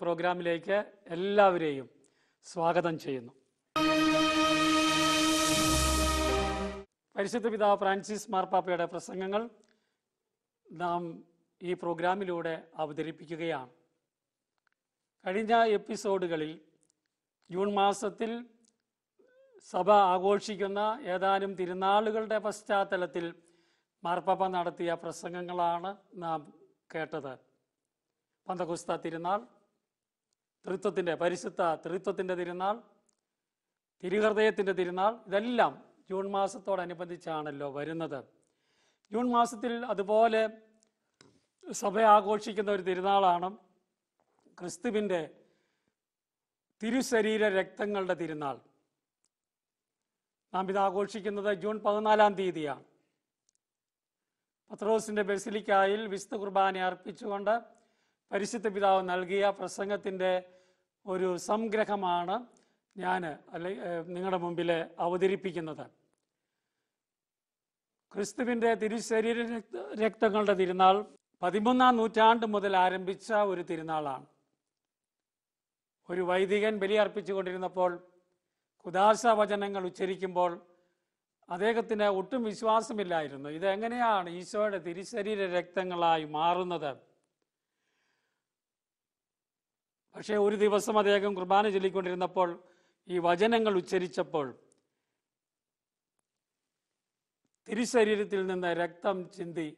പ്രോഗ്രാമിലേക്ക് എല്ലാവരെയും സ്വാഗതം ചെയ്യുന്നു പരിശുദ്ധ പിതാവ് ഫ്രാൻസിസ് മാർപ്പാപ്പയുടെ പ്രസംഗങ്ങൾ നാം ഈ പ്രോഗ്രാമിലൂടെ അവതരിപ്പിക്കുകയാണ് കഴിഞ്ഞ എപ്പിസോഡുകളിൽ ജൂൺ മാസത്തിൽ സഭ ആഘോഷിക്കുന്ന ഏതാനും തിരുനാളുകളുടെ പശ്ചാത്തലത്തിൽ മാർപ്പാപ്പ നടത്തിയ പ്രസംഗങ്ങളാണ് നാം കേട്ടത് പന്തകുസ്ത തിരുനാൾ ത്രിത്വത്തിൻ്റെ പരിശുദ്ധ ത്രിത്വത്തിൻ്റെ തിരുനാൾ തിരുഹൃദയത്തിൻ്റെ തിരുനാൾ ഇതെല്ലാം ജൂൺ മാസത്തോടനുബന്ധിച്ചാണല്ലോ വരുന്നത് ജൂൺ മാസത്തിൽ അതുപോലെ സഭ ആഘോഷിക്കുന്ന ഒരു തിരുനാളാണ് ക്രിസ്തുവിൻ്റെ തിരുശരീര രക്തങ്ങളുടെ തിരുനാൾ നാം ഇത് ആഘോഷിക്കുന്നത് ജൂൺ പതിനാലാം തീയതിയാണ് പത്രോസിൻ്റെ ബസിലിക്കായിൽ വിശുദ്ധ കുർബാന അർപ്പിച്ചുകൊണ്ട് പരിശുദ്ധ പിതാവ് നൽകിയ പ്രസംഗത്തിൻ്റെ ഒരു സംഗ്രഹമാണ് ഞാൻ അല്ലെ നിങ്ങളുടെ മുമ്പിൽ അവതരിപ്പിക്കുന്നത് ക്രിസ്തുവിൻ്റെ തിരുശരീര രക്തങ്ങളുടെ തിരുനാൾ പതിമൂന്നാം നൂറ്റാണ്ട് മുതൽ ആരംഭിച്ച ഒരു തിരുനാളാണ് ഒരു വൈദികൻ കൊണ്ടിരുന്നപ്പോൾ കുദാശ വചനങ്ങൾ ഉച്ചരിക്കുമ്പോൾ അദ്ദേഹത്തിന് ഒട്ടും വിശ്വാസമില്ലായിരുന്നു ഇതെങ്ങനെയാണ് ഈശോയുടെ തിരുശരീര രക്തങ്ങളായി മാറുന്നത് പക്ഷേ ഒരു ദിവസം അദ്ദേഹം കുർബാന ചൊല്ലിക്കൊണ്ടിരുന്നപ്പോൾ ഈ വചനങ്ങൾ ഉച്ചരിച്ചപ്പോൾ തിരുശരീരത്തിൽ നിന്ന് രക്തം ചിന്തി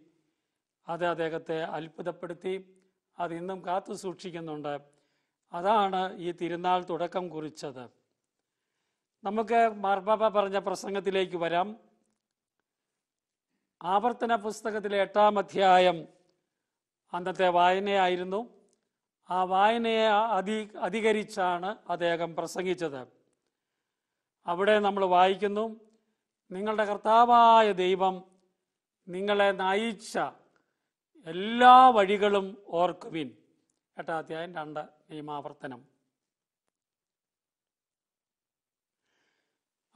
അത് അദ്ദേഹത്തെ അത്ഭുതപ്പെടുത്തി അത് ഇന്നും കാത്തു സൂക്ഷിക്കുന്നുണ്ട് അതാണ് ഈ തിരുനാൾ തുടക്കം കുറിച്ചത് നമുക്ക് മാർബാബ പറഞ്ഞ പ്രസംഗത്തിലേക്ക് വരാം ആവർത്തന പുസ്തകത്തിലെ എട്ടാം അധ്യായം അന്നത്തെ വായനയായിരുന്നു ആ വായനയെ അധി അധികരിച്ചാണ് അദ്ദേഹം പ്രസംഗിച്ചത് അവിടെ നമ്മൾ വായിക്കുന്നു നിങ്ങളുടെ കർത്താവായ ദൈവം നിങ്ങളെ നയിച്ച എല്ലാ വഴികളും ഓർക്കുവിൻ എട്ടാധ്യായം രണ്ട് നിയമാവർത്തനം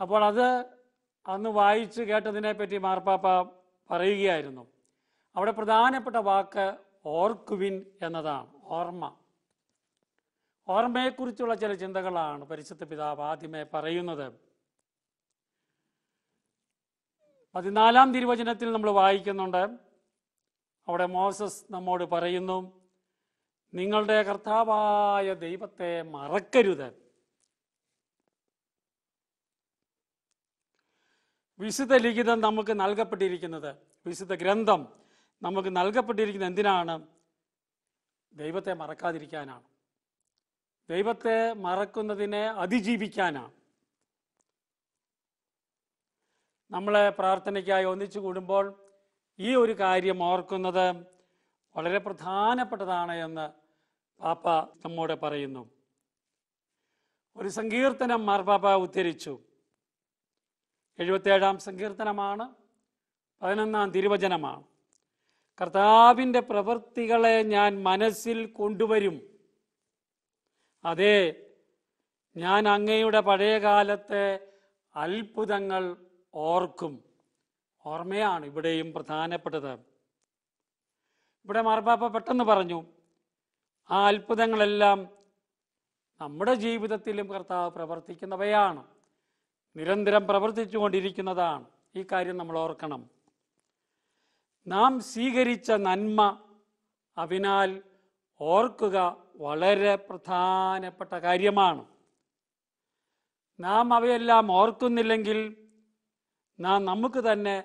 അപ്പോൾ അത് അന്ന് വായിച്ച് കേട്ടതിനെ പറ്റി മാർപ്പാപ്പ പറയുകയായിരുന്നു അവിടെ പ്രധാനപ്പെട്ട വാക്ക് ഓർക്കുവിൻ എന്നതാണ് ഓർമ്മ ഓർമ്മയെക്കുറിച്ചുള്ള ചില ചിന്തകളാണ് പരിശുദ്ധ പിതാവ് ആദ്യമേ പറയുന്നത് പതിനാലാം തിരുവചനത്തിൽ നമ്മൾ വായിക്കുന്നുണ്ട് അവിടെ മോസസ് നമ്മോട് പറയുന്നു നിങ്ങളുടെ കർത്താവായ ദൈവത്തെ മറക്കരുത് വിശുദ്ധ ലിഖിതം നമുക്ക് നൽകപ്പെട്ടിരിക്കുന്നത് വിശുദ്ധ ഗ്രന്ഥം നമുക്ക് നൽകപ്പെട്ടിരിക്കുന്നത് എന്തിനാണ് ദൈവത്തെ മറക്കാതിരിക്കാനാണ് ദൈവത്തെ മറക്കുന്നതിനെ അതിജീവിക്കാനാണ് നമ്മളെ പ്രാർത്ഥനയ്ക്കായി ഒന്നിച്ചു കൂടുമ്പോൾ ഈ ഒരു കാര്യം ഓർക്കുന്നത് വളരെ പ്രധാനപ്പെട്ടതാണ് എന്ന് പാപ്പ നമ്മോട് പറയുന്നു ഒരു സങ്കീർത്തനം മാർപ്പാപ്പ ഉദ്ധരിച്ചു എഴുപത്തേഴാം സങ്കീർത്തനമാണ് പതിനൊന്നാം തിരുവചനമാണ് കർത്താവിൻ്റെ പ്രവൃത്തികളെ ഞാൻ മനസ്സിൽ കൊണ്ടുവരും അതെ ഞാൻ അങ്ങയുടെ പഴയകാലത്തെ അത്ഭുതങ്ങൾ ഓർക്കും ഓർമ്മയാണ് ഇവിടെയും പ്രധാനപ്പെട്ടത് ഇവിടെ മാർബാപ്പ പെട്ടെന്ന് പറഞ്ഞു ആ അത്ഭുതങ്ങളെല്ലാം നമ്മുടെ ജീവിതത്തിലും കർത്താവ് പ്രവർത്തിക്കുന്നവയാണ് നിരന്തരം പ്രവർത്തിച്ചുകൊണ്ടിരിക്കുന്നതാണ് ഈ കാര്യം നമ്മൾ ഓർക്കണം നാം സ്വീകരിച്ച നന്മ അതിനാൽ ഓർക്കുക വളരെ പ്രധാനപ്പെട്ട കാര്യമാണ് നാം അവയെല്ലാം ഓർക്കുന്നില്ലെങ്കിൽ നാം നമുക്ക് തന്നെ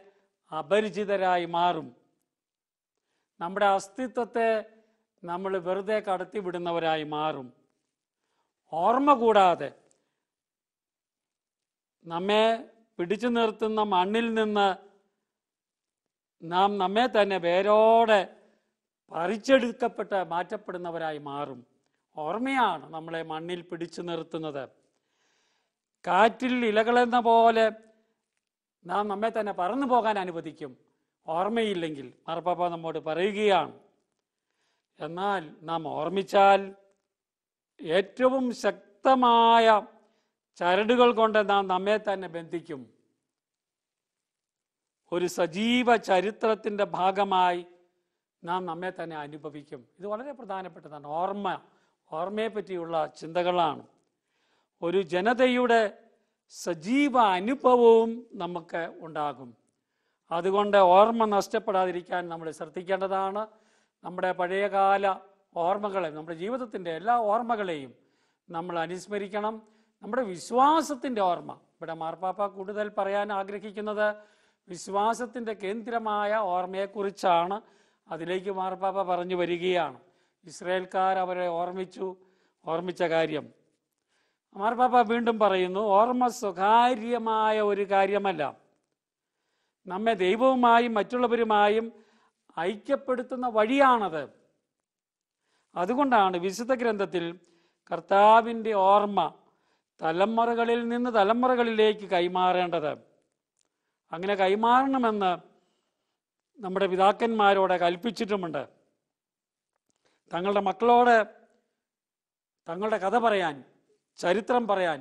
അപരിചിതരായി മാറും നമ്മുടെ അസ്തിത്വത്തെ നമ്മൾ വെറുതെ കടത്തിവിടുന്നവരായി മാറും ഓർമ്മ കൂടാതെ നമ്മെ പിടിച്ചു നിർത്തുന്ന മണ്ണിൽ നിന്ന് നാം നമ്മെ തന്നെ വേരോടെ പറിച്ചെടുക്കപ്പെട്ട് മാറ്റപ്പെടുന്നവരായി മാറും ഓർമ്മയാണ് നമ്മളെ മണ്ണിൽ പിടിച്ചു നിർത്തുന്നത് കാറ്റിൽ ഇലകളെന്ന പോലെ നാം നമ്മെ തന്നെ പറന്നു പോകാൻ അനുവദിക്കും ഓർമ്മയില്ലെങ്കിൽ മാർപ്പാപ്പ നമ്മോട് പറയുകയാണ് എന്നാൽ നാം ഓർമ്മിച്ചാൽ ഏറ്റവും ശക്തമായ ചരടുകൾ കൊണ്ട് നാം നമ്മെ തന്നെ ബന്ധിക്കും ഒരു സജീവ ചരിത്രത്തിൻ്റെ ഭാഗമായി നാം നമ്മെ തന്നെ അനുഭവിക്കും ഇത് വളരെ പ്രധാനപ്പെട്ടതാണ് ഓർമ്മ ഓർമ്മയെ പറ്റിയുള്ള ചിന്തകളാണ് ഒരു ജനതയുടെ സജീവ അനുഭവവും നമുക്ക് ഉണ്ടാകും അതുകൊണ്ട് ഓർമ്മ നഷ്ടപ്പെടാതിരിക്കാൻ നമ്മൾ ശ്രദ്ധിക്കേണ്ടതാണ് നമ്മുടെ പഴയകാല ഓർമ്മകളെ നമ്മുടെ ജീവിതത്തിൻ്റെ എല്ലാ ഓർമ്മകളെയും നമ്മൾ അനുസ്മരിക്കണം നമ്മുടെ വിശ്വാസത്തിൻ്റെ ഓർമ്മ ഇവിടെ മാർപ്പാപ്പ കൂടുതൽ പറയാൻ ആഗ്രഹിക്കുന്നത് വിശ്വാസത്തിൻ്റെ കേന്ദ്രമായ ഓർമ്മയെക്കുറിച്ചാണ് അതിലേക്ക് മാർപ്പാപ്പ പറഞ്ഞു വരികയാണ് ഇസ്രയേൽക്കാർ അവരെ ഓർമ്മിച്ചു ഓർമ്മിച്ച കാര്യം മാർപ്പാപ്പ വീണ്ടും പറയുന്നു ഓർമ്മ സ്വകാര്യമായ ഒരു കാര്യമല്ല നമ്മെ ദൈവവുമായും മറ്റുള്ളവരുമായും ഐക്യപ്പെടുത്തുന്ന വഴിയാണത് അതുകൊണ്ടാണ് വിശുദ്ധ ഗ്രന്ഥത്തിൽ കർത്താവിൻ്റെ ഓർമ്മ തലമുറകളിൽ നിന്ന് തലമുറകളിലേക്ക് കൈമാറേണ്ടത് അങ്ങനെ കൈമാറണമെന്ന് നമ്മുടെ പിതാക്കന്മാരോട് കൽപ്പിച്ചിട്ടുമുണ്ട് തങ്ങളുടെ മക്കളോട് തങ്ങളുടെ കഥ പറയാൻ ചരിത്രം പറയാൻ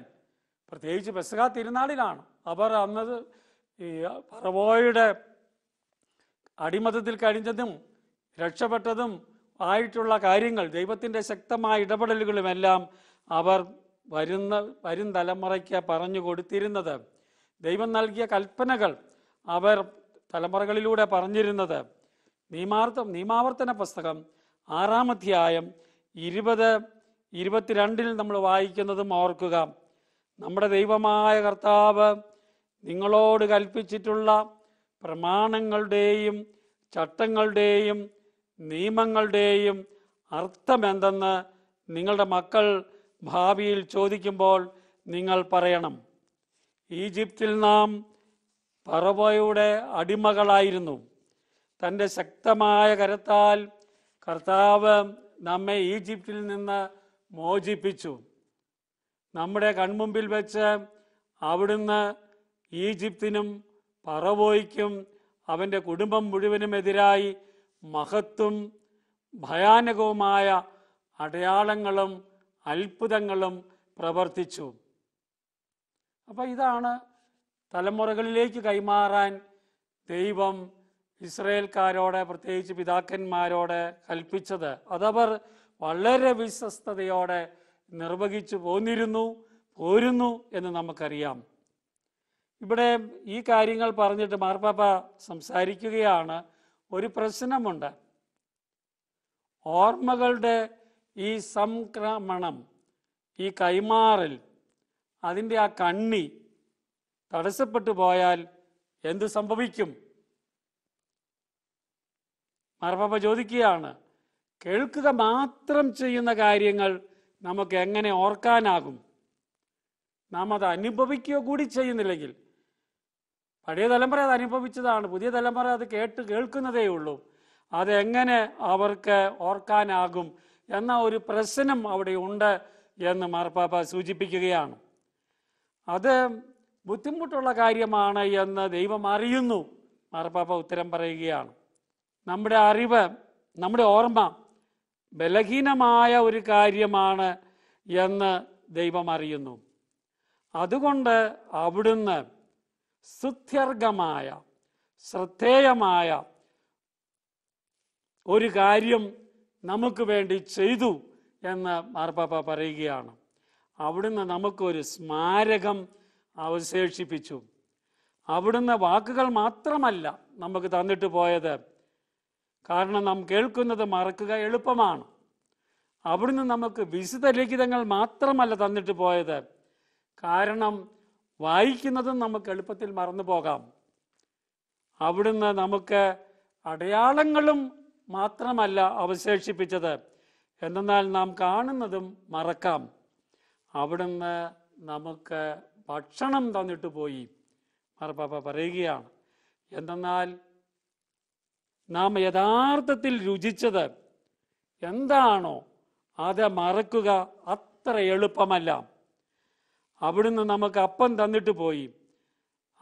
പ്രത്യേകിച്ച് പെസക തിരുനാളിലാണ് അവർ അന്നത് ഈ പറവോയുടെ അടിമതത്തിൽ കഴിഞ്ഞതും രക്ഷപ്പെട്ടതും ആയിട്ടുള്ള കാര്യങ്ങൾ ദൈവത്തിൻ്റെ ശക്തമായ ഇടപെടലുകളുമെല്ലാം അവർ വരുന്ന വരും തലമുറയ്ക്ക് പറഞ്ഞു കൊടുത്തിരുന്നത് ദൈവം നൽകിയ കൽപ്പനകൾ അവർ തലമുറകളിലൂടെ പറഞ്ഞിരുന്നത് നിയമാർത്ഥം നിയമാവർത്തന പുസ്തകം ആറാം അധ്യായം ഇരുപത് ഇരുപത്തിരണ്ടിൽ നമ്മൾ വായിക്കുന്നതും ഓർക്കുക നമ്മുടെ ദൈവമായ കർത്താവ് നിങ്ങളോട് കൽപ്പിച്ചിട്ടുള്ള പ്രമാണങ്ങളുടെയും ചട്ടങ്ങളുടെയും നിയമങ്ങളുടെയും അർത്ഥമെന്തെന്ന് നിങ്ങളുടെ മക്കൾ ഭാവിയിൽ ചോദിക്കുമ്പോൾ നിങ്ങൾ പറയണം ഈജിപ്തിൽ നാം പറവയുടെ അടിമകളായിരുന്നു തൻ്റെ ശക്തമായ കരത്താൽ കർത്താവ് നമ്മെ ഈജിപ്തിൽ നിന്ന് മോചിപ്പിച്ചു നമ്മുടെ കൺമുമ്പിൽ വെച്ച് അവിടുന്ന് ഈജിപ്തിനും പറവോയ്ക്കും അവൻ്റെ കുടുംബം മുഴുവനുമെതിരായി മഹത്തും ഭയാനകവുമായ അടയാളങ്ങളും അത്ഭുതങ്ങളും പ്രവർത്തിച്ചു അപ്പോൾ ഇതാണ് തലമുറകളിലേക്ക് കൈമാറാൻ ദൈവം ഇസ്രയേൽക്കാരോട് പ്രത്യേകിച്ച് പിതാക്കന്മാരോട് കൽപ്പിച്ചത് അതവർ വളരെ വിശ്വസ്തയോടെ നിർവഹിച്ചു പോന്നിരുന്നു പോരുന്നു എന്ന് നമുക്കറിയാം ഇവിടെ ഈ കാര്യങ്ങൾ പറഞ്ഞിട്ട് മാർപ്പാപ്പ സംസാരിക്കുകയാണ് ഒരു പ്രശ്നമുണ്ട് ഓർമ്മകളുടെ ഈ സംക്രമണം ഈ കൈമാറൽ അതിൻ്റെ ആ കണ്ണി തടസ്സപ്പെട്ടു പോയാൽ എന്ത് സംഭവിക്കും മറപ്പ ചോദിക്കുകയാണ് കേൾക്കുക മാത്രം ചെയ്യുന്ന കാര്യങ്ങൾ നമുക്ക് എങ്ങനെ ഓർക്കാനാകും നാം അത് അനുഭവിക്കുക കൂടി ചെയ്യുന്നില്ലെങ്കിൽ പഴയ തലമുറ അത് അനുഭവിച്ചതാണ് പുതിയ തലമുറ അത് കേട്ട് കേൾക്കുന്നതേ ഉള്ളൂ അതെങ്ങനെ അവർക്ക് ഓർക്കാനാകും എന്ന ഒരു പ്രശ്നം അവിടെ ഉണ്ട് എന്ന് മാർപ്പാപ്പ സൂചിപ്പിക്കുകയാണ് അത് ബുദ്ധിമുട്ടുള്ള കാര്യമാണ് എന്ന് ദൈവം അറിയുന്നു മാർപ്പാപ്പ ഉത്തരം പറയുകയാണ് നമ്മുടെ അറിവ് നമ്മുടെ ഓർമ്മ ബലഹീനമായ ഒരു കാര്യമാണ് എന്ന് ദൈവം അറിയുന്നു അതുകൊണ്ട് അവിടുന്ന് സുത്യർഗമായ ശ്രദ്ധേയമായ ഒരു കാര്യം നമുക്ക് വേണ്ടി ചെയ്തു എന്ന് മാർപ്പാപ്പ പറയുകയാണ് അവിടുന്ന് നമുക്കൊരു സ്മാരകം അവശേഷിപ്പിച്ചു അവിടുന്ന് വാക്കുകൾ മാത്രമല്ല നമുക്ക് തന്നിട്ട് പോയത് കാരണം നാം കേൾക്കുന്നത് മറക്കുക എളുപ്പമാണ് അവിടുന്ന് നമുക്ക് വിശുദ്ധ ലിഖിതങ്ങൾ മാത്രമല്ല തന്നിട്ട് പോയത് കാരണം വായിക്കുന്നതും നമുക്ക് എളുപ്പത്തിൽ മറന്നു പോകാം അവിടുന്ന് നമുക്ക് അടയാളങ്ങളും മാത്രമല്ല അവശേഷിപ്പിച്ചത് എന്നാൽ നാം കാണുന്നതും മറക്കാം അവിടുന്ന് നമുക്ക് ഭക്ഷണം തന്നിട്ട് പോയി മാർപ്പാപ്പ പറയുകയാണ് എന്തെന്നാൽ നാം യഥാർത്ഥത്തിൽ രുചിച്ചത് എന്താണോ അത് മറക്കുക അത്ര എളുപ്പമല്ല അവിടുന്ന് നമുക്ക് അപ്പം തന്നിട്ട് പോയി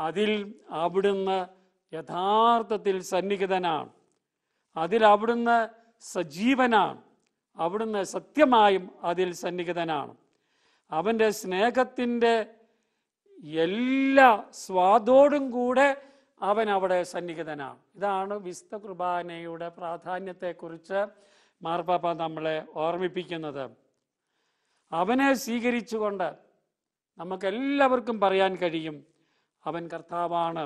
അതിൽ അവിടുന്ന് യഥാർത്ഥത്തിൽ സന്നിഹിതനാണ് അതിൽ അവിടുന്ന് സജീവനാണ് അവിടുന്ന് സത്യമായും അതിൽ സന്നിഹിതനാണ് അവൻ്റെ സ്നേഹത്തിൻ്റെ എല്ലാ സ്വാദോടും കൂടെ അവൻ അവിടെ സന്നിഹിതനാണ് ഇതാണ് വിശുദ്ധ കുർബാനയുടെ പ്രാധാന്യത്തെക്കുറിച്ച് മാർപ്പാപ്പ നമ്മളെ ഓർമ്മിപ്പിക്കുന്നത് അവനെ സ്വീകരിച്ചുകൊണ്ട് നമുക്കെല്ലാവർക്കും പറയാൻ കഴിയും അവൻ കർത്താവാണ്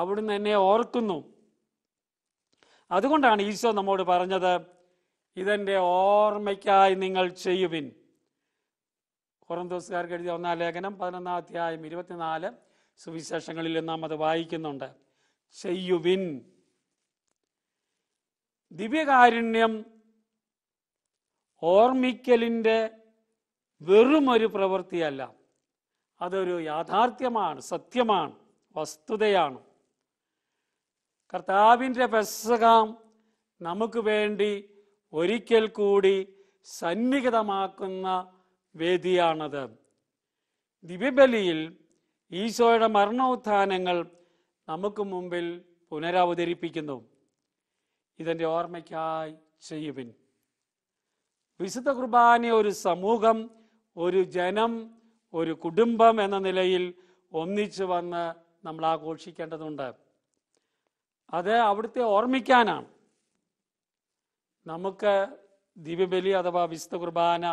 അവിടുന്ന് എന്നെ ഓർക്കുന്നു അതുകൊണ്ടാണ് ഈശോ നമ്മോട് പറഞ്ഞത് ഇതെൻ്റെ ഓർമ്മയ്ക്കായി നിങ്ങൾ ചെയ്യുവിൻ കൊറന്തോസുകാർക്ക് എഴുതിയ ഒന്നാം ലേഖനം പതിനൊന്നാം അധ്യായം ഇരുപത്തിനാല് സുവിശേഷങ്ങളിൽ നാം അത് വായിക്കുന്നുണ്ട് ചെയ്യുവിൻ ദിവ്യകാരുണ്യം ഓർമ്മിക്കലിൻ്റെ വെറുമൊരു പ്രവൃത്തിയല്ല അതൊരു യാഥാർത്ഥ്യമാണ് സത്യമാണ് വസ്തുതയാണ് കർത്താവിൻ്റെ പെസകാം നമുക്ക് വേണ്ടി ഒരിക്കൽ കൂടി സന്നിഹിതമാക്കുന്ന വേദിയാണത് ദിവ്യബലിയിൽ ഈശോയുടെ മരണോത്ഥാനങ്ങൾ നമുക്ക് മുമ്പിൽ പുനരവതരിപ്പിക്കുന്നു ഇതിൻ്റെ ഓർമ്മയ്ക്കായി ചെയ്യുവിൻ വിശുദ്ധ കുർബാന ഒരു സമൂഹം ഒരു ജനം ഒരു കുടുംബം എന്ന നിലയിൽ ഒന്നിച്ചു വന്ന് നമ്മൾ ആഘോഷിക്കേണ്ടതുണ്ട് അത് അവിടുത്തെ ഓർമ്മിക്കാനാണ് നമുക്ക് ദിവ്യബലി അഥവാ വിശുദ്ധ കുർബാന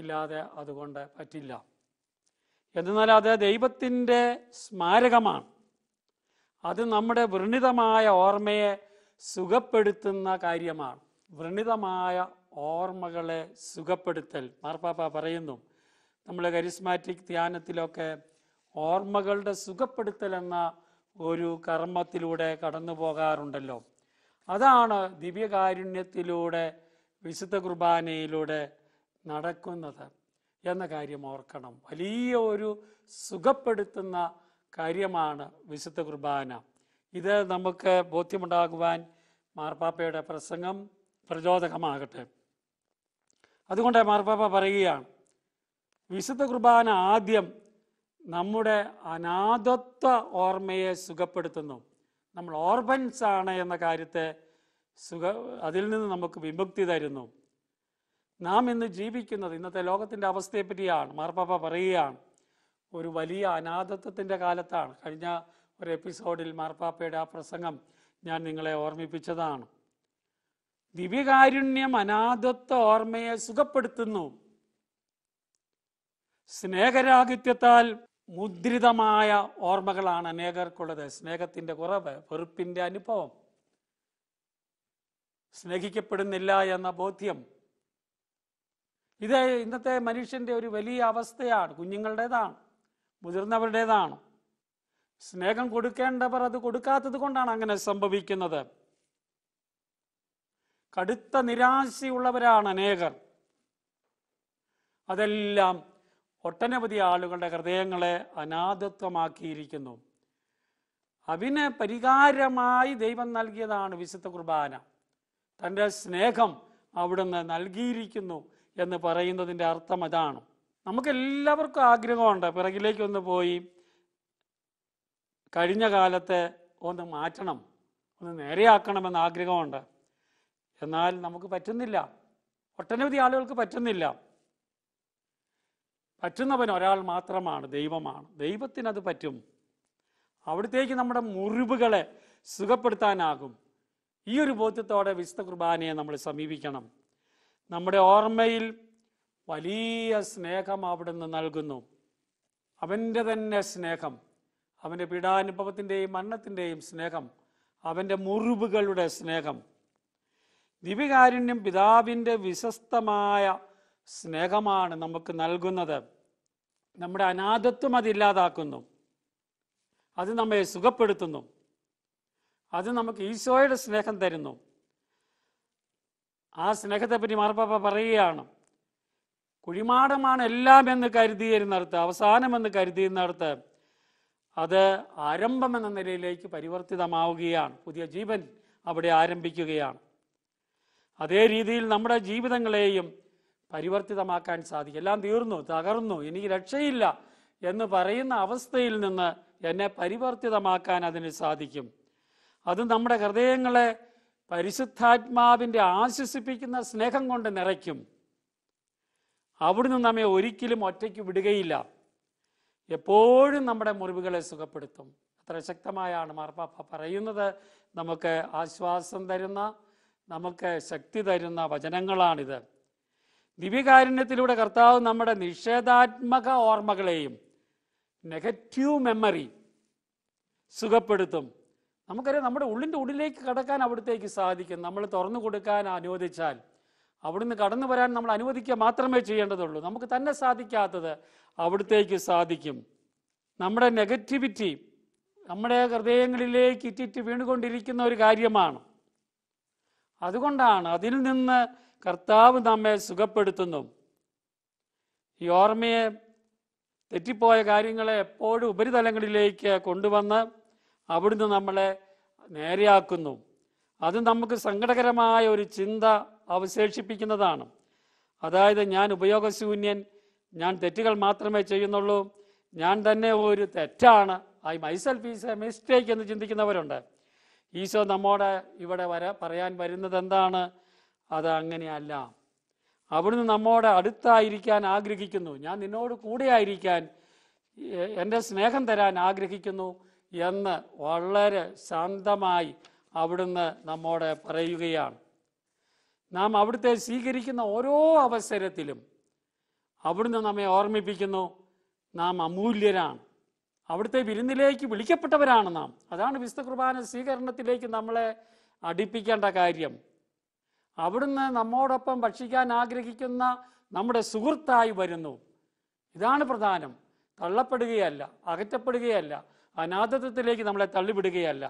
ഇല്ലാതെ അതുകൊണ്ട് പറ്റില്ല എന്നാൽ അത് ദൈവത്തിൻ്റെ സ്മാരകമാണ് അത് നമ്മുടെ വൃണിതമായ ഓർമ്മയെ സുഖപ്പെടുത്തുന്ന കാര്യമാണ് വൃണിതമായ ഓർമ്മകളെ സുഖപ്പെടുത്തൽ മാർപ്പാപ്പ പറയുന്നു നമ്മൾ കരിസ്മാറ്റിക് ധ്യാനത്തിലൊക്കെ ഓർമ്മകളുടെ സുഖപ്പെടുത്തൽ എന്ന ഒരു കർമ്മത്തിലൂടെ കടന്നു പോകാറുണ്ടല്ലോ അതാണ് ദിവ്യകാരുണ്യത്തിലൂടെ വിശുദ്ധ കുർബാനയിലൂടെ നടക്കുന്നത് എന്ന കാര്യം ഓർക്കണം വലിയ ഒരു സുഖപ്പെടുത്തുന്ന കാര്യമാണ് വിശുദ്ധ കുർബാന ഇത് നമുക്ക് ബോധ്യമുണ്ടാകുവാൻ മാർപ്പാപ്പയുടെ പ്രസംഗം പ്രചോദകമാകട്ടെ അതുകൊണ്ട് മാർപ്പാപ്പ പറയുകയാണ് വിശുദ്ധ കുർബാന ആദ്യം നമ്മുടെ അനാഥത്വ ഓർമ്മയെ സുഖപ്പെടുത്തുന്നു നമ്മൾ ഓർബൻസ് ആണ് എന്ന കാര്യത്തെ സുഖ അതിൽ നിന്ന് നമുക്ക് വിമുക്തി തരുന്നു നാം ഇന്ന് ജീവിക്കുന്നത് ഇന്നത്തെ ലോകത്തിൻ്റെ അവസ്ഥയെപ്പറ്റിയാണ് മാർപ്പാപ്പ പറയുകയാണ് ഒരു വലിയ അനാഥത്വത്തിൻ്റെ കാലത്താണ് കഴിഞ്ഞ ഒരു എപ്പിസോഡിൽ മാർപ്പാപ്പയുടെ ആ പ്രസംഗം ഞാൻ നിങ്ങളെ ഓർമ്മിപ്പിച്ചതാണ് ദിവ്യകാരുണ്യം അനാഥത്വ ഓർമ്മയെ സുഖപ്പെടുത്തുന്നു സ്നേഹരാഹിത്യത്താൽ മുദ്രിതമായ ഓർമ്മകളാണ് അനേകർക്കുള്ളത് സ്നേഹത്തിൻ്റെ കുറവ് വെറുപ്പിൻ്റെ അനുഭവം സ്നേഹിക്കപ്പെടുന്നില്ല എന്ന ബോധ്യം ഇത് ഇന്നത്തെ മനുഷ്യൻ്റെ ഒരു വലിയ അവസ്ഥയാണ് കുഞ്ഞുങ്ങളുടേതാണ് മുതിർന്നവരുടേതാണ് സ്നേഹം കൊടുക്കേണ്ടവർ അത് കൊടുക്കാത്തത് കൊണ്ടാണ് അങ്ങനെ സംഭവിക്കുന്നത് കടുത്ത നിരാശയുള്ളവരാണ് അനേകർ അതെല്ലാം ഒട്ടനവധി ആളുകളുടെ ഹൃദയങ്ങളെ അനാഥത്വമാക്കിയിരിക്കുന്നു അതിന് പരിഹാരമായി ദൈവം നൽകിയതാണ് വിശുദ്ധ കുർബാന തൻ്റെ സ്നേഹം അവിടുന്ന് നൽകിയിരിക്കുന്നു എന്ന് പറയുന്നതിൻ്റെ അർത്ഥം അതാണ് നമുക്കെല്ലാവർക്കും ആഗ്രഹമുണ്ട് പിറകിലേക്കൊന്ന് പോയി കഴിഞ്ഞ കാലത്തെ ഒന്ന് മാറ്റണം ഒന്ന് നേരെയാക്കണമെന്ന് ആഗ്രഹമുണ്ട് എന്നാൽ നമുക്ക് പറ്റുന്നില്ല ഒട്ടനവധി ആളുകൾക്ക് പറ്റുന്നില്ല പറ്റുന്നവൻ ഒരാൾ മാത്രമാണ് ദൈവമാണ് ദൈവത്തിനത് പറ്റും അവിടത്തേക്ക് നമ്മുടെ മുറിവുകളെ സുഖപ്പെടുത്താനാകും ഈ ഒരു ബോധ്യത്തോടെ വിശുദ്ധ കുർബാനയെ നമ്മൾ സമീപിക്കണം നമ്മുടെ ഓർമ്മയിൽ വലിയ സ്നേഹം നിന്ന് നൽകുന്നു അവൻ്റെ തന്നെ സ്നേഹം അവൻ്റെ പീഡാനുഭവത്തിൻ്റെയും മരണത്തിൻ്റെയും സ്നേഹം അവൻ്റെ മുറിവുകളുടെ സ്നേഹം ദിവ്യകാരുണ്യം പിതാവിൻ്റെ വിശ്വസ്തമായ സ്നേഹമാണ് നമുക്ക് നൽകുന്നത് നമ്മുടെ അനാഥത്വം അതില്ലാതാക്കുന്നു അത് നമ്മെ സുഖപ്പെടുത്തുന്നു അത് നമുക്ക് ഈശോയുടെ സ്നേഹം തരുന്നു ആ സ്നേഹത്തെപ്പറ്റി മാർപ്പാപ്പ പറയുകയാണ് കുഴിമാടമാണ് എല്ലാം എന്ന് കരുതിയിരുന്നിടത്ത് അവസാനമെന്ന് കരുതിയിരുന്നിടത്ത് അത് ആരംഭം എന്ന നിലയിലേക്ക് പരിവർത്തിതമാവുകയാണ് പുതിയ ജീവൻ അവിടെ ആരംഭിക്കുകയാണ് അതേ രീതിയിൽ നമ്മുടെ ജീവിതങ്ങളെയും പരിവർത്തിതമാക്കാൻ സാധിക്കും എല്ലാം തീർന്നു തകർന്നു എനിക്ക് രക്ഷയില്ല എന്ന് പറയുന്ന അവസ്ഥയിൽ നിന്ന് എന്നെ പരിവർത്തിതമാക്കാൻ അതിന് സാധിക്കും അത് നമ്മുടെ ഹൃദയങ്ങളെ പരിശുദ്ധാത്മാവിൻ്റെ ആശ്വസിപ്പിക്കുന്ന സ്നേഹം കൊണ്ട് നിറയ്ക്കും അവിടുന്ന് നമ്മെ ഒരിക്കലും ഒറ്റയ്ക്ക് വിടുകയില്ല എപ്പോഴും നമ്മുടെ മുറിവുകളെ സുഖപ്പെടുത്തും അത്ര ശക്തമായാണ് മാർപ്പാപ്പ പറയുന്നത് നമുക്ക് ആശ്വാസം തരുന്ന നമുക്ക് ശക്തി തരുന്ന വചനങ്ങളാണിത് ദിവ്യകാരുണ്യത്തിലൂടെ കർത്താവ് നമ്മുടെ നിഷേധാത്മക ഓർമ്മകളെയും നെഗറ്റീവ് മെമ്മറി സുഖപ്പെടുത്തും നമുക്കറിയാം നമ്മുടെ ഉള്ളിൻ്റെ ഉള്ളിലേക്ക് കടക്കാൻ അവിടത്തേക്ക് സാധിക്കും നമ്മൾ തുറന്നു കൊടുക്കാൻ അനുവദിച്ചാൽ അവിടുന്ന് കടന്നു വരാൻ നമ്മൾ അനുവദിക്കുക മാത്രമേ ചെയ്യേണ്ടതുള്ളൂ നമുക്ക് തന്നെ സാധിക്കാത്തത് അവിടത്തേക്ക് സാധിക്കും നമ്മുടെ നെഗറ്റിവിറ്റി നമ്മുടെ ഹൃദയങ്ങളിലേക്ക് ഇറ്റിറ്റ് വീണുകൊണ്ടിരിക്കുന്ന ഒരു കാര്യമാണ് അതുകൊണ്ടാണ് അതിൽ നിന്ന് കർത്താവ് നമ്മെ സുഖപ്പെടുത്തുന്നു ഈ ഓർമ്മയെ തെറ്റിപ്പോയ കാര്യങ്ങളെ എപ്പോഴും ഉപരിതലങ്ങളിലേക്ക് കൊണ്ടുവന്ന് അവിടുന്ന് നമ്മളെ നേരെയാക്കുന്നു അത് നമുക്ക് സങ്കടകരമായ ഒരു ചിന്ത അവശേഷിപ്പിക്കുന്നതാണ് അതായത് ഞാൻ ഉപയോഗശൂന്യൻ ഞാൻ തെറ്റുകൾ മാത്രമേ ചെയ്യുന്നുള്ളൂ ഞാൻ തന്നെ ഒരു തെറ്റാണ് I myself is a mistake എന്ന് ചിന്തിക്കുന്നവരുണ്ട് ഈശോ നമ്മോട് ഇവിടെ വര പറയാൻ വരുന്നത് എന്താണ് അത് അങ്ങനെയല്ല അവിടുന്ന് നമ്മോട് അടുത്തായിരിക്കാൻ ആഗ്രഹിക്കുന്നു ഞാൻ നിന്നോട് കൂടെ ആയിരിക്കാൻ എൻ്റെ സ്നേഹം തരാൻ ആഗ്രഹിക്കുന്നു എന്ന് വളരെ ശാന്തമായി അവിടുന്ന് നമ്മോട് പറയുകയാണ് നാം അവിടുത്തെ സ്വീകരിക്കുന്ന ഓരോ അവസരത്തിലും അവിടുന്ന് നമ്മെ ഓർമ്മിപ്പിക്കുന്നു നാം അമൂല്യരാണ് അവിടുത്തെ വിരുന്നിലേക്ക് വിളിക്കപ്പെട്ടവരാണ് നാം അതാണ് വിശുദ്ധ കുർബാന സ്വീകരണത്തിലേക്ക് നമ്മളെ അടിപ്പിക്കേണ്ട കാര്യം അവിടുന്ന് നമ്മോടൊപ്പം ഭക്ഷിക്കാൻ ആഗ്രഹിക്കുന്ന നമ്മുടെ സുഹൃത്തായി വരുന്നു ഇതാണ് പ്രധാനം തള്ളപ്പെടുകയല്ല അകറ്റപ്പെടുകയല്ല അനാഥത്വത്തിലേക്ക് നമ്മളെ തള്ളിവിടുകയല്ല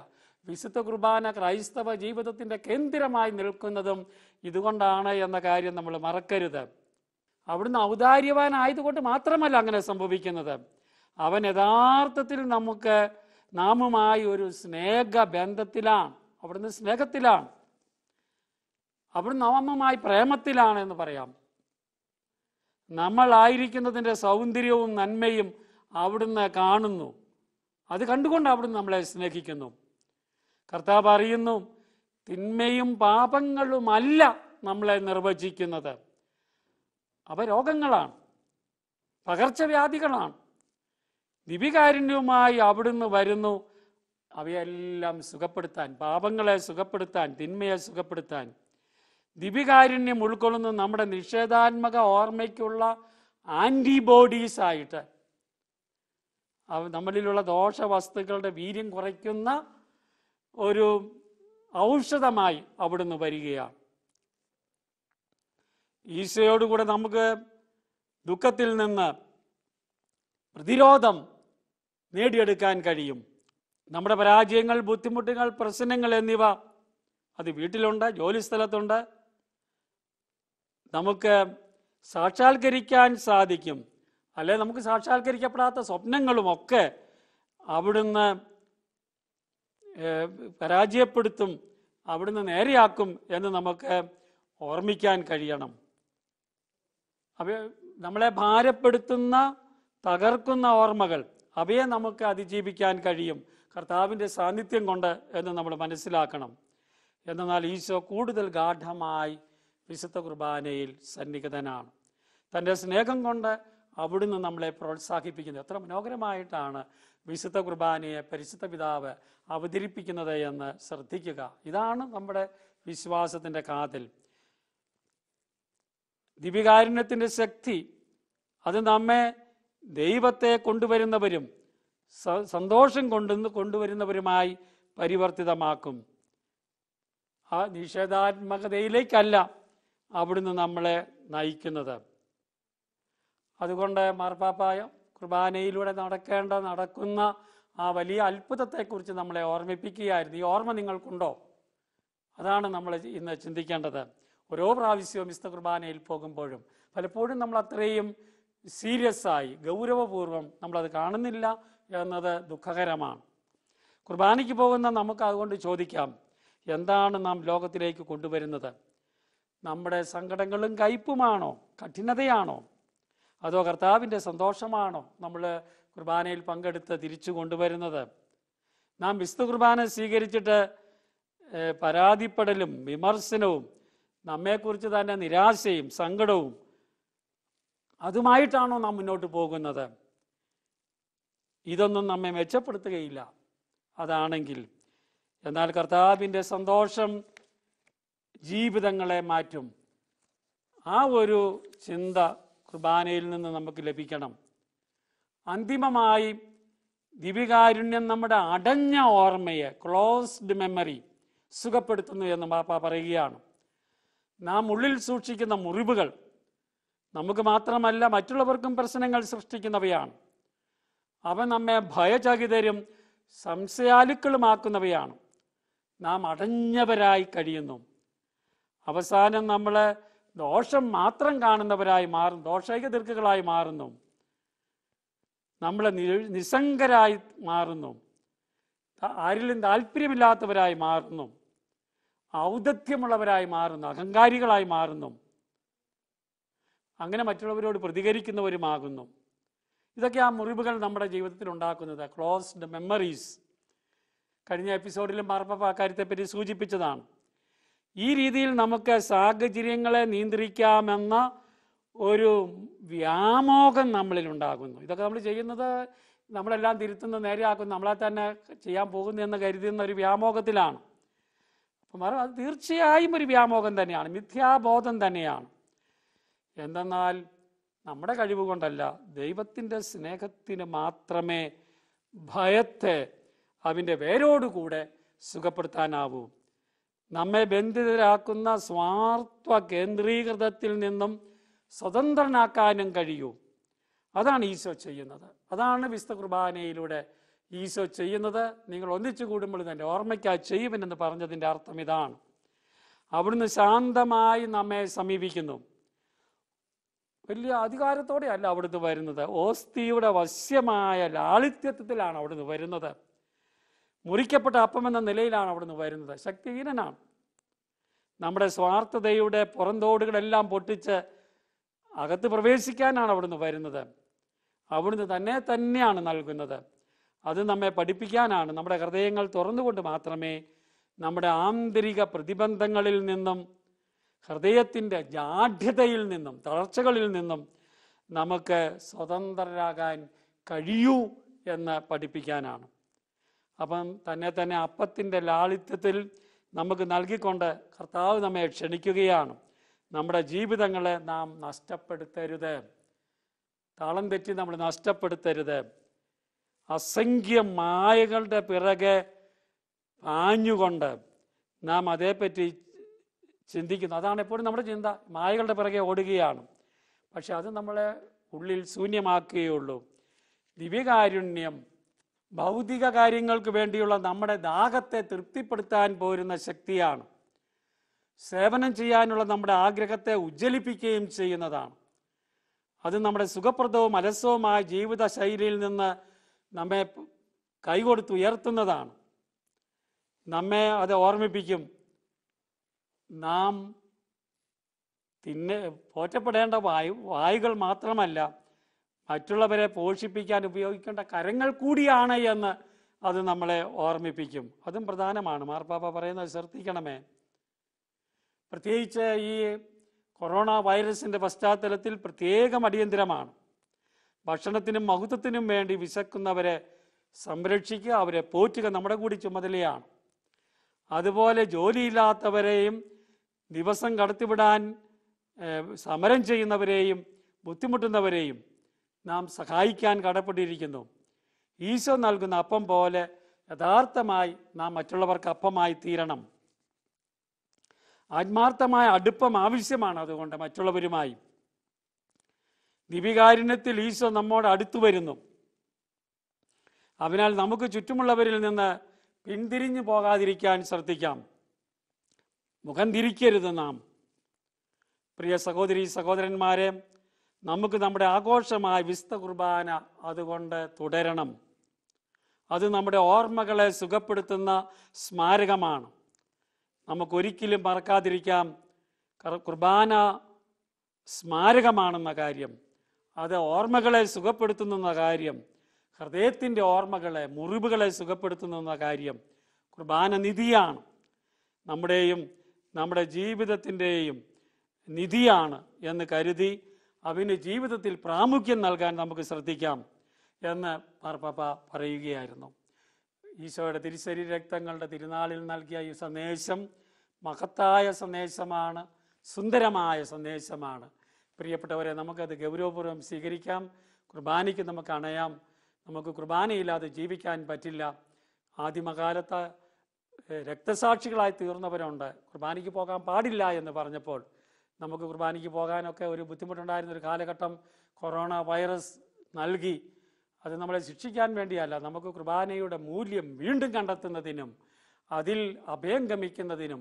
വിശുദ്ധ കുർബാന ക്രൈസ്തവ ജീവിതത്തിൻ്റെ കേന്ദ്രമായി നിൽക്കുന്നതും ഇതുകൊണ്ടാണ് എന്ന കാര്യം നമ്മൾ മറക്കരുത് അവിടുന്ന് ഔദാര്യവാനായതുകൊണ്ട് മാത്രമല്ല അങ്ങനെ സംഭവിക്കുന്നത് അവൻ യഥാർത്ഥത്തിൽ നമുക്ക് നാമുമായി ഒരു സ്നേഹ ബന്ധത്തിലാണ് അവിടുന്ന് സ്നേഹത്തിലാണ് അവിടുന്ന് നാമമായി പ്രേമത്തിലാണ് എന്ന് പറയാം നമ്മളായിരിക്കുന്നതിൻ്റെ സൗന്ദര്യവും നന്മയും അവിടുന്ന് കാണുന്നു അത് കണ്ടുകൊണ്ട് അവിടുന്ന് നമ്മളെ സ്നേഹിക്കുന്നു കർത്താവ് അറിയുന്നു തിന്മയും പാപങ്ങളുമല്ല നമ്മളെ നിർവചിക്കുന്നത് അവ രോഗങ്ങളാണ് പകർച്ചവ്യാധികളാണ് ദിവികാരുണ്യവുമായി അവിടുന്ന് വരുന്നു അവയെല്ലാം സുഖപ്പെടുത്താൻ പാപങ്ങളെ സുഖപ്പെടുത്താൻ തിന്മയെ സുഖപ്പെടുത്താൻ ദിവികാരുണ്യം ഉൾക്കൊള്ളുന്ന നമ്മുടെ നിഷേധാത്മക ഓർമ്മയ്ക്കുള്ള ആൻറ്റിബോഡീസ് ആയിട്ട് നമ്മളിലുള്ള ദോഷ വസ്തുക്കളുടെ വീര്യം കുറയ്ക്കുന്ന ഒരു ഔഷധമായി അവിടുന്ന് വരികയാണ് ഈശോയോടുകൂടെ നമുക്ക് ദുഃഖത്തിൽ നിന്ന് പ്രതിരോധം നേടിയെടുക്കാൻ കഴിയും നമ്മുടെ പരാജയങ്ങൾ ബുദ്ധിമുട്ടുകൾ പ്രശ്നങ്ങൾ എന്നിവ അത് വീട്ടിലുണ്ട് ജോലിസ്ഥലത്തുണ്ട് നമുക്ക് സാക്ഷാത്കരിക്കാൻ സാധിക്കും അല്ലെ നമുക്ക് സാക്ഷാത്കരിക്കപ്പെടാത്ത സ്വപ്നങ്ങളും ഒക്കെ അവിടുന്ന് പരാജയപ്പെടുത്തും അവിടുന്ന് നേരെയാക്കും എന്ന് നമുക്ക് ഓർമ്മിക്കാൻ കഴിയണം അവയെ നമ്മളെ ഭാരപ്പെടുത്തുന്ന തകർക്കുന്ന ഓർമ്മകൾ അവയെ നമുക്ക് അതിജീവിക്കാൻ കഴിയും കർത്താവിൻ്റെ സാന്നിധ്യം കൊണ്ട് എന്ന് നമ്മൾ മനസ്സിലാക്കണം എന്നാൽ ഈശോ കൂടുതൽ ഗാഠമായി വിശുദ്ധ കുർബാനയിൽ സന്നിഹിതനാണ് തൻ്റെ സ്നേഹം കൊണ്ട് അവിടുന്ന് നമ്മളെ പ്രോത്സാഹിപ്പിക്കുന്നത് എത്ര മനോഹരമായിട്ടാണ് വിശുദ്ധ കുർബാനയെ പരിശുദ്ധ പിതാവ് അവതരിപ്പിക്കുന്നത് എന്ന് ശ്രദ്ധിക്കുക ഇതാണ് നമ്മുടെ വിശ്വാസത്തിൻ്റെ കാതിൽ ദിവികാരുണ്യത്തിൻ്റെ ശക്തി അത് നമ്മെ ദൈവത്തെ കൊണ്ടുവരുന്നവരും സന്തോഷം കൊണ്ടു കൊണ്ടുവരുന്നവരുമായി പരിവർത്തിതമാക്കും ആ നിഷേധാത്മകതയിലേക്കല്ല അവിടുന്ന് നമ്മളെ നയിക്കുന്നത് അതുകൊണ്ട് മാർപ്പാപ്പായ കുർബാനയിലൂടെ നടക്കേണ്ട നടക്കുന്ന ആ വലിയ അത്ഭുതത്തെക്കുറിച്ച് നമ്മളെ ഓർമ്മിപ്പിക്കുകയായിരുന്നു ഈ ഓർമ്മ നിങ്ങൾക്കുണ്ടോ അതാണ് നമ്മൾ ഇന്ന് ചിന്തിക്കേണ്ടത് ഓരോ പ്രാവശ്യവും വിശുദ്ധ കുർബാനയിൽ പോകുമ്പോഴും പലപ്പോഴും നമ്മൾ അത്രയും സീരിയസ് ആയി ഗൗരവപൂർവ്വം നമ്മളത് കാണുന്നില്ല എന്നത് ദുഃഖകരമാണ് കുർബാനയ്ക്ക് പോകുന്ന നമുക്ക് അതുകൊണ്ട് ചോദിക്കാം എന്താണ് നാം ലോകത്തിലേക്ക് കൊണ്ടുവരുന്നത് നമ്മുടെ സങ്കടങ്ങളും കയ്പുമാണോ കഠിനതയാണോ അതോ കർത്താവിൻ്റെ സന്തോഷമാണോ നമ്മൾ കുർബാനയിൽ പങ്കെടുത്ത് തിരിച്ചു കൊണ്ടുവരുന്നത് നാം വിശുദ്ധ കുർബാന സ്വീകരിച്ചിട്ട് പരാതിപ്പെടലും വിമർശനവും നമ്മെക്കുറിച്ച് തന്നെ നിരാശയും സങ്കടവും അതുമായിട്ടാണോ നാം മുന്നോട്ട് പോകുന്നത് ഇതൊന്നും നമ്മെ മെച്ചപ്പെടുത്തുകയില്ല അതാണെങ്കിൽ എന്നാൽ കർത്താവിൻ്റെ സന്തോഷം ജീവിതങ്ങളെ മാറ്റും ആ ഒരു ചിന്ത കുർബാനയിൽ നിന്ന് നമുക്ക് ലഭിക്കണം അന്തിമമായി ദിവികാരുണ്യം നമ്മുടെ അടഞ്ഞ ഓർമ്മയെ ക്ലോസ്ഡ് മെമ്മറി സുഖപ്പെടുത്തുന്നു എന്ന് മാപ്പ പറയുകയാണ് നാം ഉള്ളിൽ സൂക്ഷിക്കുന്ന മുറിവുകൾ നമുക്ക് മാത്രമല്ല മറ്റുള്ളവർക്കും പ്രശ്നങ്ങൾ സൃഷ്ടിക്കുന്നവയാണ് അവ നമ്മെ ഭയചകിതരും സംശയാലുക്കളുമാക്കുന്നവയാണ് നാം അടഞ്ഞവരായി കഴിയുന്നു അവസാനം നമ്മളെ ദോഷം മാത്രം കാണുന്നവരായി മാറും ദോഷൈക ദീർഘകളായി മാറുന്നു നമ്മളെ നിസ്സംഗരായി മാറുന്നു ആരിലും താല്പര്യമില്ലാത്തവരായി മാറുന്നു ഔദത്യമുള്ളവരായി മാറുന്നു അഹങ്കാരികളായി മാറുന്നു അങ്ങനെ മറ്റുള്ളവരോട് പ്രതികരിക്കുന്നവരുമാകുന്നു ഇതൊക്കെ ആ മുറിവുകൾ നമ്മുടെ ജീവിതത്തിൽ ഉണ്ടാക്കുന്നത് ക്ലോസ്ഡ് മെമ്മറീസ് കഴിഞ്ഞ എപ്പിസോഡിലും മാർപ്പാപ്പ അക്കാര്യത്തെപ്പറ്റി സൂചിപ്പിച്ചതാണ് ഈ രീതിയിൽ നമുക്ക് സാഹചര്യങ്ങളെ നിയന്ത്രിക്കാമെന്ന ഒരു വ്യാമോഹം നമ്മളിൽ ഉണ്ടാകുന്നു ഇതൊക്കെ നമ്മൾ ചെയ്യുന്നത് നമ്മളെല്ലാം തിരുത്തുന്ന നേരെയാക്കുന്നു നമ്മളെ തന്നെ ചെയ്യാൻ പോകുന്നു എന്ന് കരുതുന്ന ഒരു വ്യാമോഹത്തിലാണ് അപ്പം അത് തീർച്ചയായും ഒരു വ്യാമോഹം തന്നെയാണ് മിഥ്യാബോധം തന്നെയാണ് എന്തെന്നാൽ നമ്മുടെ കഴിവ് കൊണ്ടല്ല ദൈവത്തിൻ്റെ സ്നേഹത്തിന് മാത്രമേ ഭയത്തെ അവൻ്റെ വേരോടുകൂടെ സുഖപ്പെടുത്താനാവൂ നമ്മെ ബന്ധിതരാക്കുന്ന സ്വാർത്ഥ കേന്ദ്രീകൃതത്തിൽ നിന്നും സ്വതന്ത്രനാക്കാനും കഴിയൂ അതാണ് ഈശോ ചെയ്യുന്നത് അതാണ് വിശുദ്ധ കുർബാനയിലൂടെ ഈശോ ചെയ്യുന്നത് നിങ്ങൾ ഒന്നിച്ചു കൂടുമ്പോൾ തന്നെ ഓർമ്മയ്ക്കാ ചെയ്യുമെന്ന് പറഞ്ഞതിൻ്റെ അർത്ഥം ഇതാണ് അവിടുന്ന് ശാന്തമായി നമ്മെ സമീപിക്കുന്നു വലിയ അധികാരത്തോടെയല്ല അവിടുന്ന് വരുന്നത് ഓസ്തിയുടെ വശ്യമായ ലാളിത്യത്വത്തിലാണ് അവിടുന്ന് വരുന്നത് മുറിക്കപ്പെട്ട അപ്പം എന്ന നിലയിലാണ് അവിടുന്ന് വരുന്നത് ശക്തിഹീനനാണ് നമ്മുടെ സ്വാർത്ഥതയുടെ പുറന്തോടുകളെല്ലാം പൊട്ടിച്ച് അകത്ത് പ്രവേശിക്കാനാണ് അവിടുന്ന് വരുന്നത് അവിടുന്ന് തന്നെ തന്നെയാണ് നൽകുന്നത് അത് നമ്മെ പഠിപ്പിക്കാനാണ് നമ്മുടെ ഹൃദയങ്ങൾ തുറന്നുകൊണ്ട് മാത്രമേ നമ്മുടെ ആന്തരിക പ്രതിബന്ധങ്ങളിൽ നിന്നും ഹൃദയത്തിൻ്റെ ജാഠ്യതയിൽ നിന്നും തളർച്ചകളിൽ നിന്നും നമുക്ക് സ്വതന്ത്രരാകാൻ കഴിയൂ എന്ന് പഠിപ്പിക്കാനാണ് അപ്പം തന്നെ തന്നെ അപ്പത്തിൻ്റെ ലാളിത്യത്തിൽ നമുക്ക് നൽകിക്കൊണ്ട് കർത്താവ് നമ്മെ ക്ഷണിക്കുകയാണ് നമ്മുടെ ജീവിതങ്ങളെ നാം നഷ്ടപ്പെടുത്തരുത് താളം തെറ്റി നമ്മൾ നഷ്ടപ്പെടുത്തരുത് അസംഖ്യ മായകളുടെ പിറകെ ആഞ്ഞുകൊണ്ട് നാം അതേപ്പറ്റി ചിന്തിക്കുന്നു അതാണ് എപ്പോഴും നമ്മുടെ ചിന്ത മായകളുടെ പിറകെ ഓടുകയാണ് പക്ഷെ അത് നമ്മളെ ഉള്ളിൽ ശൂന്യമാക്കുകയുള്ളൂ ദിവ്യകാരുണ്യം ഭൗതിക കാര്യങ്ങൾക്ക് വേണ്ടിയുള്ള നമ്മുടെ ദാഹത്തെ തൃപ്തിപ്പെടുത്താൻ പോരുന്ന ശക്തിയാണ് സേവനം ചെയ്യാനുള്ള നമ്മുടെ ആഗ്രഹത്തെ ഉജ്ജ്വലിപ്പിക്കുകയും ചെയ്യുന്നതാണ് അത് നമ്മുടെ സുഖപ്രദവും അലസവുമായ ജീവിത ശൈലിയിൽ നിന്ന് നമ്മെ ഉയർത്തുന്നതാണ് നമ്മെ അത് ഓർമ്മിപ്പിക്കും നാം തിന്നെ പോറ്റപ്പെടേണ്ട വായു വായുകൾ മാത്രമല്ല മറ്റുള്ളവരെ പോഷിപ്പിക്കാൻ ഉപയോഗിക്കേണ്ട കരങ്ങൾ കൂടിയാണ് എന്ന് അത് നമ്മളെ ഓർമ്മിപ്പിക്കും അതും പ്രധാനമാണ് മാർപ്പാപ്പ പറയുന്നത് ശ്രദ്ധിക്കണമേ പ്രത്യേകിച്ച് ഈ കൊറോണ വൈറസിൻ്റെ പശ്ചാത്തലത്തിൽ പ്രത്യേകം അടിയന്തിരമാണ് ഭക്ഷണത്തിനും മഹത്വത്തിനും വേണ്ടി വിശക്കുന്നവരെ സംരക്ഷിക്കുക അവരെ പോറ്റുക നമ്മുടെ കൂടി ചുമതലയാണ് അതുപോലെ ജോലിയില്ലാത്തവരെയും ദിവസം കടത്തിവിടാൻ സമരം ചെയ്യുന്നവരെയും ബുദ്ധിമുട്ടുന്നവരെയും നാം സഹായിക്കാൻ കടപ്പെട്ടിരിക്കുന്നു ഈശോ നൽകുന്ന അപ്പം പോലെ യഥാർത്ഥമായി നാം മറ്റുള്ളവർക്ക് അപ്പമായി തീരണം ആത്മാർത്ഥമായ അടുപ്പം ആവശ്യമാണ് അതുകൊണ്ട് മറ്റുള്ളവരുമായി ദിവികാരുണ്യത്തിൽ ഈശോ നമ്മോട് അടുത്തു വരുന്നു അതിനാൽ നമുക്ക് ചുറ്റുമുള്ളവരിൽ നിന്ന് പിന്തിരിഞ്ഞു പോകാതിരിക്കാൻ ശ്രദ്ധിക്കാം മുഖം തിരിക്കരുത് നാം പ്രിയ സഹോദരി സഹോദരന്മാരെ നമുക്ക് നമ്മുടെ ആഘോഷമായ വിസ്ത കുർബാന അതുകൊണ്ട് തുടരണം അത് നമ്മുടെ ഓർമ്മകളെ സുഖപ്പെടുത്തുന്ന സ്മാരകമാണ് നമുക്കൊരിക്കലും മറക്കാതിരിക്കാം കുർബാന സ്മാരകമാണെന്ന കാര്യം അത് ഓർമ്മകളെ സുഖപ്പെടുത്തുന്ന കാര്യം ഹൃദയത്തിൻ്റെ ഓർമ്മകളെ മുറിവുകളെ സുഖപ്പെടുത്തുന്ന കാര്യം കുർബാന നിധിയാണ് നമ്മുടെയും നമ്മുടെ ജീവിതത്തിൻ്റെയും നിധിയാണ് എന്ന് കരുതി അവന് ജീവിതത്തിൽ പ്രാമുഖ്യം നൽകാൻ നമുക്ക് ശ്രദ്ധിക്കാം എന്ന് മാർപ്പാപ്പ പറയുകയായിരുന്നു ഈശോയുടെ തിരുശരി രക്തങ്ങളുടെ തിരുനാളിൽ നൽകിയ ഈ സന്ദേശം മഹത്തായ സന്ദേശമാണ് സുന്ദരമായ സന്ദേശമാണ് പ്രിയപ്പെട്ടവരെ നമുക്കത് ഗൗരവപൂർവ്വം സ്വീകരിക്കാം കുർബാനയ്ക്ക് നമുക്ക് അണയാം നമുക്ക് കുർബാനയില്ലാതെ ജീവിക്കാൻ പറ്റില്ല ആദിമകാലത്ത് രക്തസാക്ഷികളായി തീർന്നവരുണ്ട് കുർബാനയ്ക്ക് പോകാൻ പാടില്ല എന്ന് പറഞ്ഞപ്പോൾ നമുക്ക് കുർബാനയ്ക്ക് പോകാനൊക്കെ ഒരു ബുദ്ധിമുട്ടുണ്ടായിരുന്ന ഒരു കാലഘട്ടം കൊറോണ വൈറസ് നൽകി അത് നമ്മളെ ശിക്ഷിക്കാൻ വേണ്ടിയല്ല നമുക്ക് കുർബാനയുടെ മൂല്യം വീണ്ടും കണ്ടെത്തുന്നതിനും അതിൽ അഭയം ഗമിക്കുന്നതിനും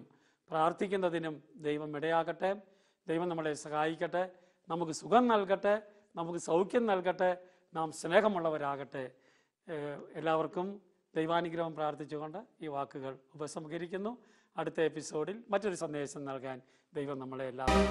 പ്രാർത്ഥിക്കുന്നതിനും ദൈവം ഇടയാകട്ടെ ദൈവം നമ്മളെ സഹായിക്കട്ടെ നമുക്ക് സുഖം നൽകട്ടെ നമുക്ക് സൗഖ്യം നൽകട്ടെ നാം സ്നേഹമുള്ളവരാകട്ടെ എല്ലാവർക്കും ദൈവാനുഗ്രഹം പ്രാർത്ഥിച്ചുകൊണ്ട് ഈ വാക്കുകൾ ഉപസംഹരിക്കുന്നു അടുത്ത എപ്പിസോഡിൽ മറ്റൊരു സന്ദേശം നൽകാൻ ദൈവം നമ്മളെ എല്ലാവരും